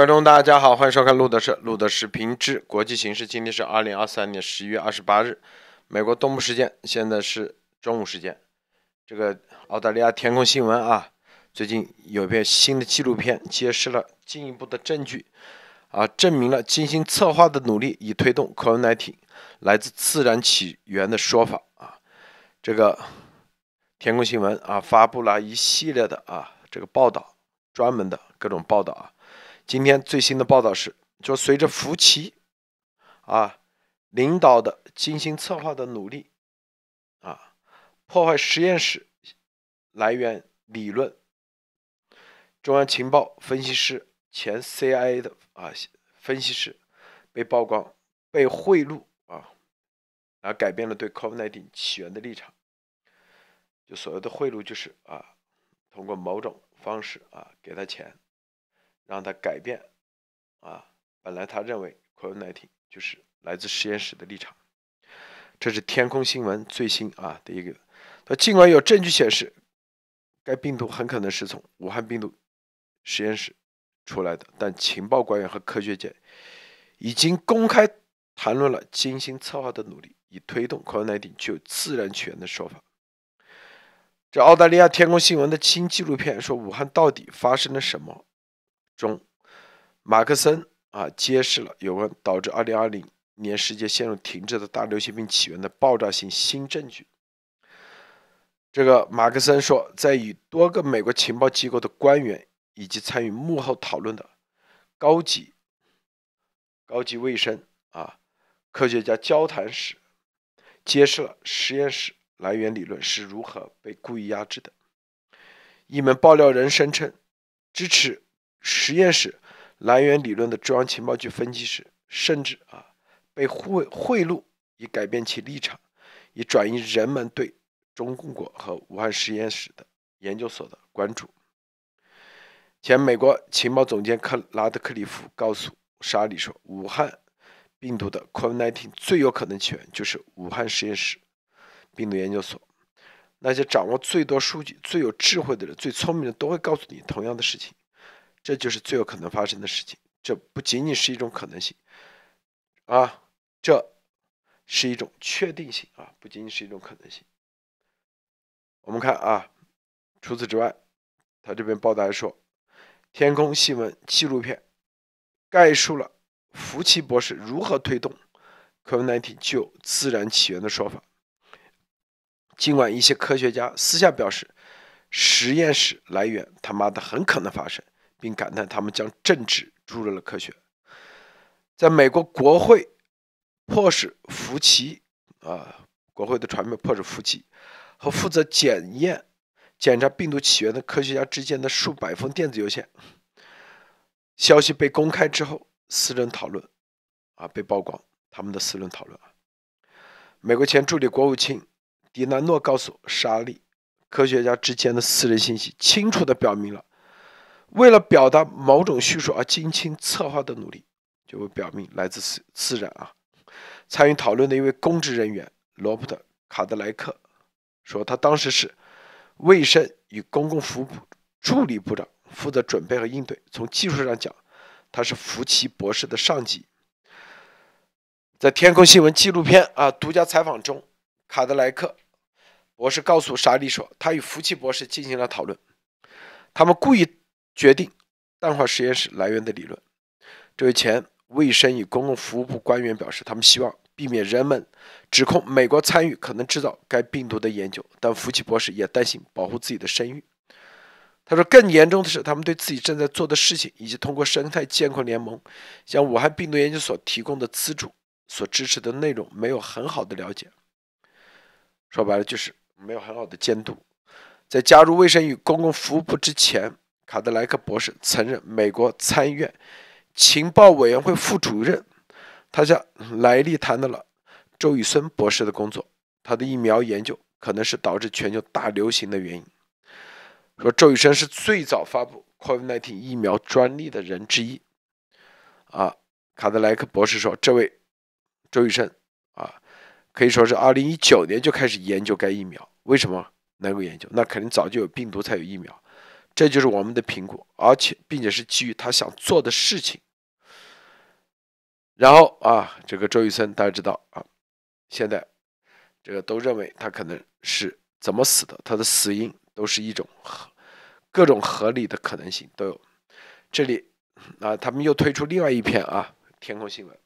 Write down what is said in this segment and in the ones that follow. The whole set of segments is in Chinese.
观众大家好，欢迎收看路德社路德视频之国际形势。今天是二零二三年十一月二十八日，美国东部时间，现在是中午时间。这个澳大利亚天空新闻啊，最近有一篇新的纪录片揭示了进一步的证据啊，证明了精心策划的努力以推动 Coenite 来自自然起源的说法啊。这个天空新闻啊，发布了一系列的啊这个报道，专门的各种报道啊。今天最新的报道是，就随着福奇，啊，领导的精心策划的努力，啊，破坏实验室来源理论，中央情报分析师、前 CIA 的啊分析师被曝光被贿赂啊，而改变了对 COVID-19 起源的立场。就所谓的贿赂，就是啊，通过某种方式啊给他钱。让他改变，啊，本来他认为 c o r o n a t n 就是来自实验室的立场。这是天空新闻最新啊的一个。他尽管有证据显示该病毒很可能是从武汉病毒实验室出来的，但情报官员和科学界已经公开谈论了精心策划的努力，以推动 c o r o n a t n 具有自然起源的说法。这澳大利亚天空新闻的新纪录片说，武汉到底发生了什么？中，马克森啊揭示了有关导致二零二零年世界陷入停滞的大流行病起源的爆炸性新证据。这个马克森说，在与多个美国情报机构的官员以及参与幕后讨论的高级高级卫生啊科学家交谈时，揭示了实验室来源理论是如何被故意压制的。一名爆料人声称，支持。实验室来源理论的中央情报局分析师甚至啊被贿贿赂以改变其立场，以转移人们对中共国和武汉实验室的研究所的关注。前美国情报总监克拉德克利夫告诉沙利说：“武汉病毒的 COVID-19 最有可能起源就是武汉实验室病毒研究所。那些掌握最多数据、最有智慧的人、最聪明的都会告诉你同样的事情。”这就是最有可能发生的事情，这不仅仅是一种可能性，啊，这是一种确定性啊，不仅仅是一种可能性。我们看啊，除此之外，他这边报道还说，《天空新闻》纪录片概述了福奇博士如何推动 “COVID-19” 自然起源的说法。尽管一些科学家私下表示，实验室来源他妈的很可能发生。并感叹他们将政治注入了科学。在美国国会迫使福奇啊，国会的传媒迫使福奇和负责检验、检查病毒起源的科学家之间的数百封电子邮件消息被公开之后，私人讨论啊被曝光，他们的私人讨论美国前助理国务卿迪南诺告诉沙利，科学家之间的私人信息清楚的表明了。为了表达某种叙述而精心策划的努力，就会表明来自自自然啊。参与讨论的一位公职人员罗伯特·卡德莱克说：“他当时是卫生与公共服务助理部长，负责准备和应对。从技术上讲，他是福奇博士的上级。”在天空新闻纪录片啊独家采访中，卡德莱克博士告诉沙利说：“他与福奇博士进行了讨论，他们故意。”决定淡化实验室来源的理论。这位前卫生与公共服务部官员表示，他们希望避免人们指控美国参与可能制造该病毒的研究。但福奇博士也担心保护自己的声誉。他说：“更严重的是，他们对自己正在做的事情，以及通过生态健康联盟向武汉病毒研究所提供的资助所支持的内容，没有很好的了解。说白了，就是没有很好的监督。在加入卫生与公共服务部之前。”卡德莱克博士曾任美国参议院情报委员会副主任，他向莱利谈到了周宇森博士的工作，他的疫苗研究可能是导致全球大流行的原因。说周宇森是最早发布 COVID-19 疫苗专利的人之一。啊，卡德莱克博士说，这位周宇森啊，可以说是2019年就开始研究该疫苗，为什么能够研究？那肯定早就有病毒才有疫苗。这就是我们的评估，而且并且是基于他想做的事情。然后啊，这个周宇森大家知道啊，现在这个都认为他可能是怎么死的，他的死因都是一种合各种合理的可能性都有。这里啊，他们又推出另外一篇啊，天空新闻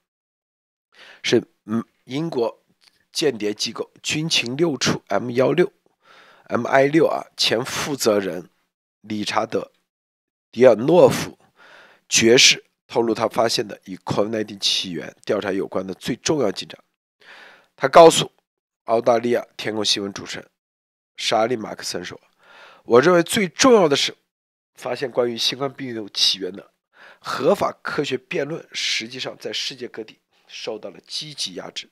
是嗯，英国间谍机构军情六处 M 幺六 M I 六啊，前负责人。理查德·迪尔诺夫爵士透露，他发现的与 COVID-19 起源调查有关的最重要进展。他告诉澳大利亚天空新闻主持人莎莉·马克森说：“我认为最重要的是，发现关于新冠病毒起源的合法科学辩论实际上在世界各地受到了积极压制。”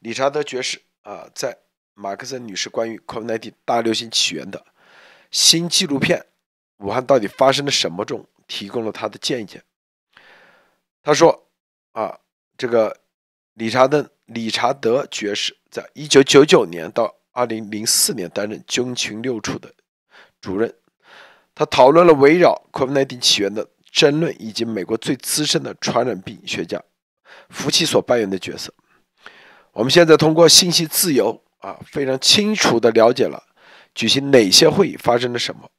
理查德爵士啊，在马克森女士关于 COVID-19 大流行起源的。新纪录片《武汉到底发生了什么》中提供了他的见解。他说：“啊，这个理查德理查德爵士在1999年到2004年担任军情六处的主任。他讨论了围绕昆内丁起源的争论，以及美国最资深的传染病学家福奇所扮演的角色。我们现在通过信息自由啊，非常清楚的了解了。”举行哪些会议发生了什么？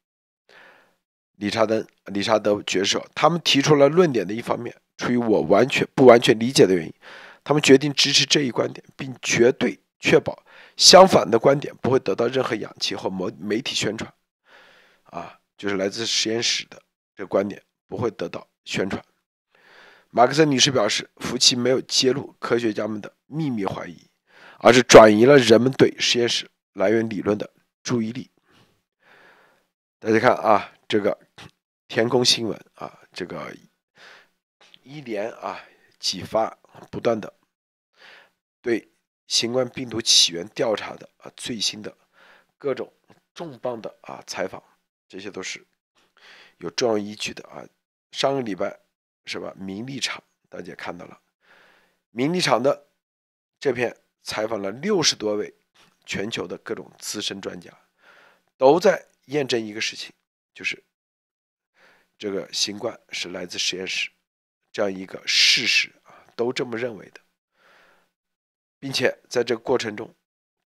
理查登、理查德爵士，他们提出了论点的一方面，出于我完全不完全理解的原因，他们决定支持这一观点，并绝对确保相反的观点不会得到任何氧气或媒媒体宣传。啊，就是来自实验室的这个、观点不会得到宣传。马克思女士表示，福奇没有揭露科学家们的秘密怀疑，而是转移了人们对实验室来源理论的。注意力，大家看啊，这个《天空新闻》啊，这个一连啊几发不断的对新冠病毒起源调查的啊最新的各种重磅的啊采访，这些都是有重要依据的啊。上个礼拜是吧？名利场大家看到了，名利场的这篇采访了六十多位。全球的各种资深专家都在验证一个事情，就是这个新冠是来自实验室这样一个事实啊，都这么认为的，并且在这个过程中，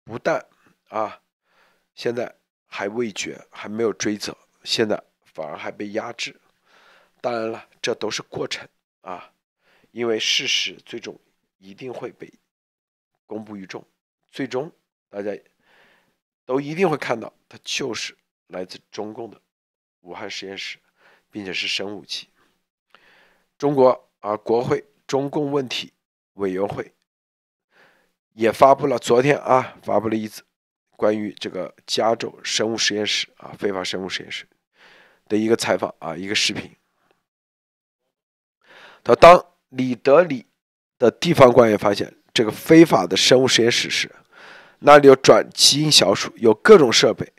不但啊，现在还未决，还没有追责，现在反而还被压制。当然了，这都是过程啊，因为事实最终一定会被公布于众，最终。大家，都一定会看到，它就是来自中共的武汉实验室，并且是生物武器。中国啊，国会中共问题委员会也发布了昨天啊，发布了一次关于这个加州生物实验室啊，非法生物实验室的一个采访啊，一个视频。当里德里的地方官员发现这个非法的生物实验室时，那里有转基因小鼠，有各种设备，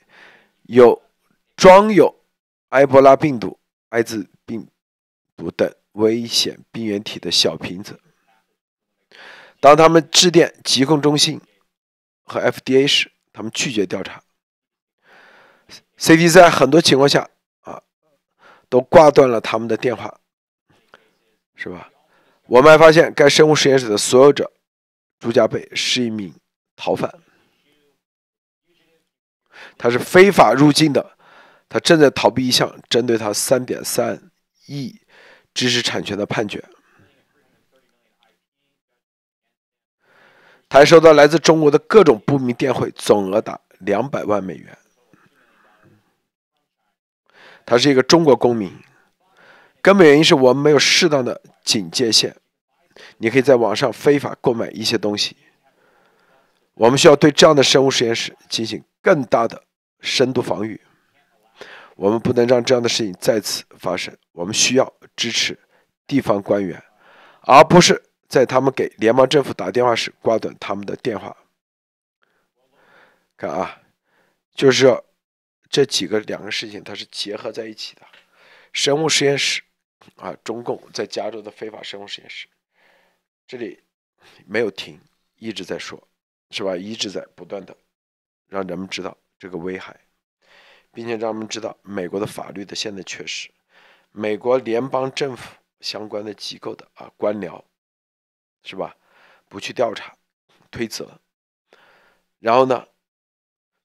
有装有埃博拉病毒、艾滋病毒等危险病原体的小瓶子。当他们致电疾控中心和 FDA 时，他们拒绝调查。CDC 很多情况下啊，都挂断了他们的电话，是吧？我们还发现该生物实验室的所有者朱家贝是一名逃犯。他是非法入境的，他正在逃避一项针对他三点三亿知识产权的判决。他还收到来自中国的各种不明电汇，总额达两百万美元。他是一个中国公民，根本原因是我们没有适当的警戒线。你可以在网上非法购买一些东西。我们需要对这样的生物实验室进行。更大的深度防御，我们不能让这样的事情再次发生。我们需要支持地方官员，而不是在他们给联邦政府打电话时挂断他们的电话。看啊，就是这几个两个事情，它是结合在一起的。生物实验室啊，中共在加州的非法生物实验室，这里没有停，一直在说，是吧？一直在不断的。让人们知道这个危害，并且让人们知道美国的法律的现在缺失，美国联邦政府相关的机构的啊官僚是吧？不去调查，推责。然后呢，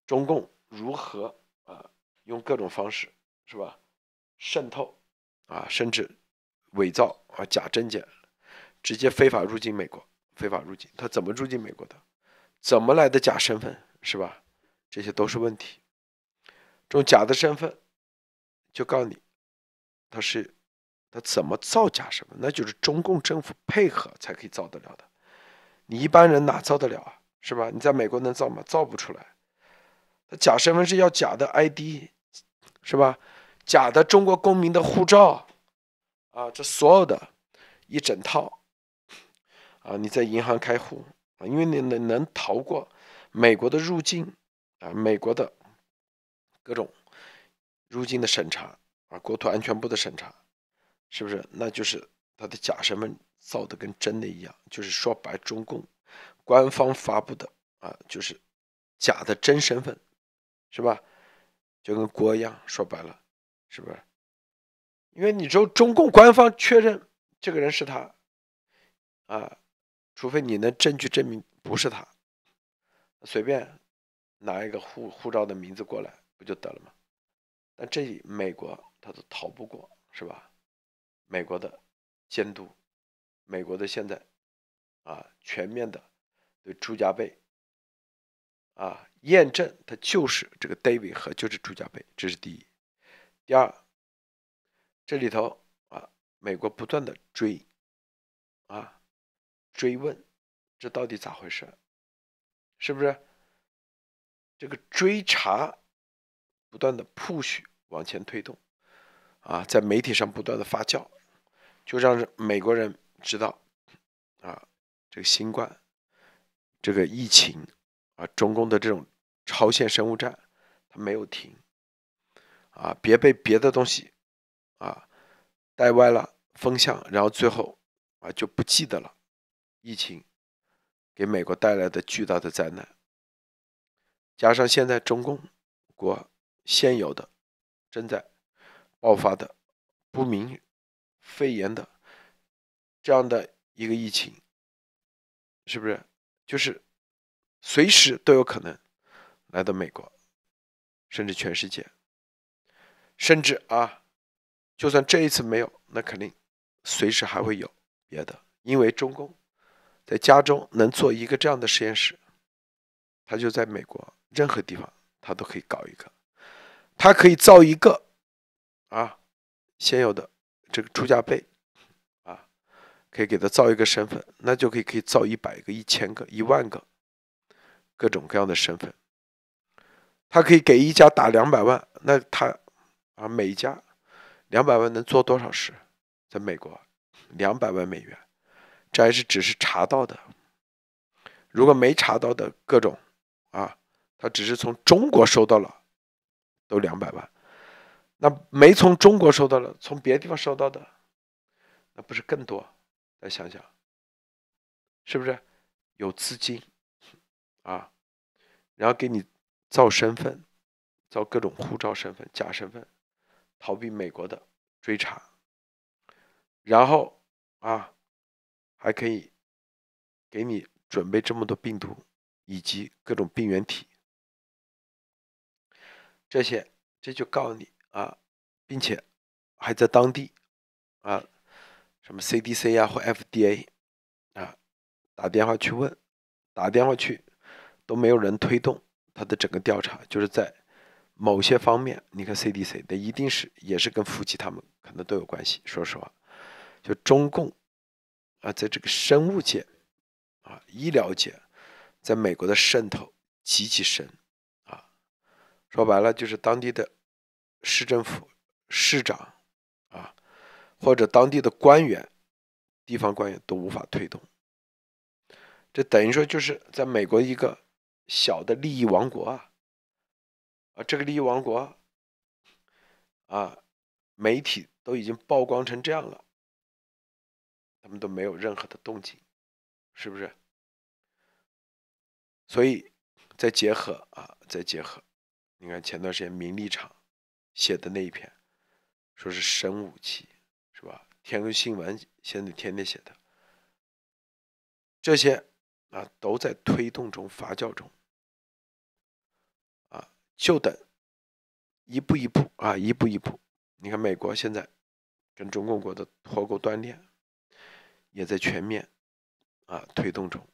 中共如何啊用各种方式是吧渗透啊甚至伪造啊假证件，直接非法入境美国，非法入境，他怎么入境美国的？怎么来的假身份是吧？这些都是问题。这种假的身份，就告诉你，他是他怎么造假？身份？那就是中共政府配合才可以造得了的。你一般人哪造得了啊？是吧？你在美国能造吗？造不出来。假身份是要假的 I D，是吧？假的中国公民的护照啊，这所有的，一整套啊。你在银行开户啊，因为你能能逃过美国的入境。啊，美国的各种如今的审查啊，国土安全部的审查，是不是？那就是他的假身份造的跟真的一样，就是说白，中共官方发布的啊，就是假的真身份，是吧？就跟国一样，说白了，是不是？因为你只有中共官方确认这个人是他，啊，除非你能证据证明不是他，随便。拿一个护护照的名字过来不就得了吗？但这里美国他都逃不过是吧？美国的监督，美国的现在啊全面的对朱家贝啊验证他就是这个 David 和就是朱家贝，这是第一。第二，这里头啊美国不断的追啊追问，这到底咋回事？是不是？这个追查，不断的 push 往前推动，啊，在媒体上不断的发酵，就让美国人知道，啊，这个新冠，这个疫情，啊，中共的这种超限生物战，它没有停，啊，别被别的东西，啊，带歪了风向，然后最后，啊，就不记得了，疫情给美国带来的巨大的灾难。加上现在中共国现有的正在爆发的不明肺炎的这样的一个疫情，是不是就是随时都有可能来到美国，甚至全世界，甚至啊，就算这一次没有，那肯定随时还会有别的，因为中共在加州能做一个这样的实验室，他就在美国。任何地方他都可以搞一个，他可以造一个啊，现有的这个出家辈啊，可以给他造一个身份，那就可以可以造一百个、一千个、一万个各种各样的身份。他可以给一家打两百万，那他啊，每家两百万能做多少事？在美国，两百万美元，这还是只是查到的，如果没查到的各种啊。他只是从中国收到了，都两百万，那没从中国收到了，从别的地方收到的，那不是更多？来想想，是不是有资金啊？然后给你造身份，造各种护照、身份、假身份，逃避美国的追查，然后啊，还可以给你准备这么多病毒以及各种病原体。这些这就告你啊，并且还在当地啊，什么 CDC 呀或 FDA 啊打电话去问，打电话去都没有人推动他的整个调查，就是在某些方面，你看 CDC 那一定是也是跟夫妻他们可能都有关系。说实话，就中共啊，在这个生物界啊、医疗界，在美国的渗透极其深。说白了就是当地的市政府市长啊，或者当地的官员、地方官员都无法推动，这等于说就是在美国一个小的利益王国啊，啊，这个利益王国啊，媒体都已经曝光成这样了，他们都没有任何的动静，是不是？所以再结合啊，再结合。你看前段时间名利场写的那一篇，说是神武器，是吧？天空新闻现在天天写的，这些啊都在推动中发酵中，啊，就等一步一步啊一步一步。你看美国现在跟中国国的脱钩断链也在全面啊推动中，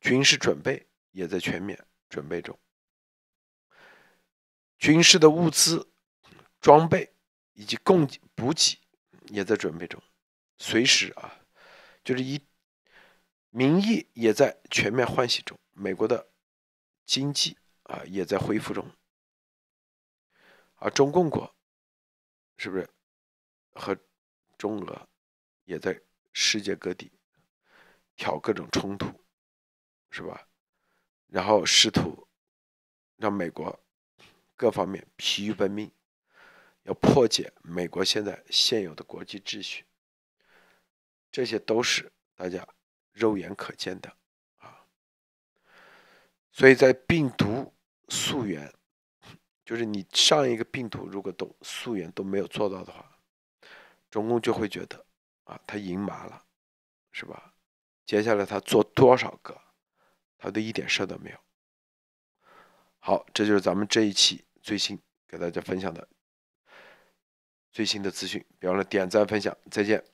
军事准备也在全面准备中。军事的物资、装备以及供给补给也在准备中，随时啊，就是以民意也在全面唤醒中，美国的经济啊也在恢复中，而中共国是不是和中俄也在世界各地挑各种冲突，是吧？然后试图让美国。各方面疲于奔命，要破解美国现在现有的国际秩序，这些都是大家肉眼可见的啊。所以在病毒溯源，就是你上一个病毒如果都溯源都没有做到的话，中共就会觉得啊，他赢麻了，是吧？接下来他做多少个，他都一点事儿都没有。好，这就是咱们这一期。最新给大家分享的最新的资讯，别忘了点赞、分享，再见。